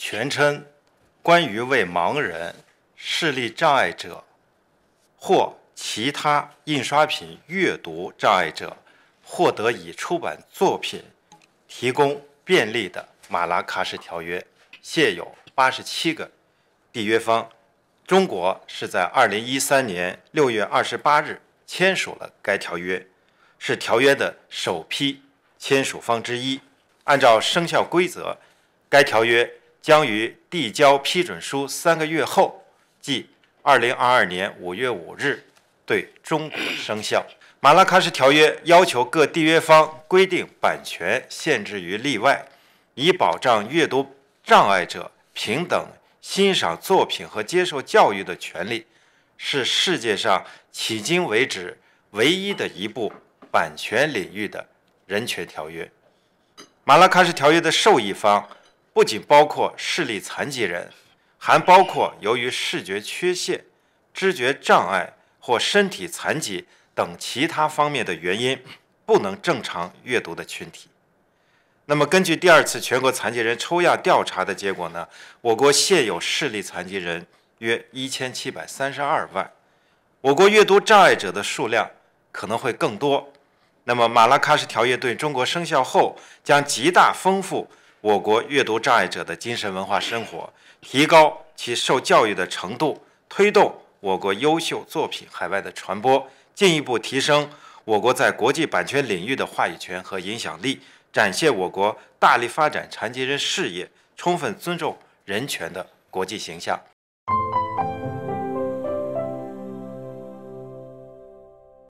全称《关于为盲人、视力障碍者或其他印刷品阅读障碍者获得已出版作品提供便利的马拉喀什条约》，现有八十七个缔约方。中国是在二零一三年六月二十八日签署了该条约，是条约的首批签署方之一。按照生效规则，该条约。将于递交批准书三个月后，即二零二二年五月五日对中国生效。马拉喀什条约要求各缔约方规定版权限制于例外，以保障阅读障碍者平等欣赏作品和接受教育的权利，是世界上迄今为止唯一的一部版权领域的人权条约。马拉喀什条约的受益方。不仅包括视力残疾人，还包括由于视觉缺陷、知觉障碍或身体残疾等其他方面的原因不能正常阅读的群体。那么，根据第二次全国残疾人抽样调查的结果呢？我国现有视力残疾人约一千七百三十二万，我国阅读障碍者的数量可能会更多。那么，《马拉喀什条约》对中国生效后，将极大丰富。我国阅读障碍者的精神文化生活，提高其受教育的程度，推动我国优秀作品海外的传播，进一步提升我国在国际版权领域的话语权和影响力，展现我国大力发展残疾人事业、充分尊重人权的国际形象。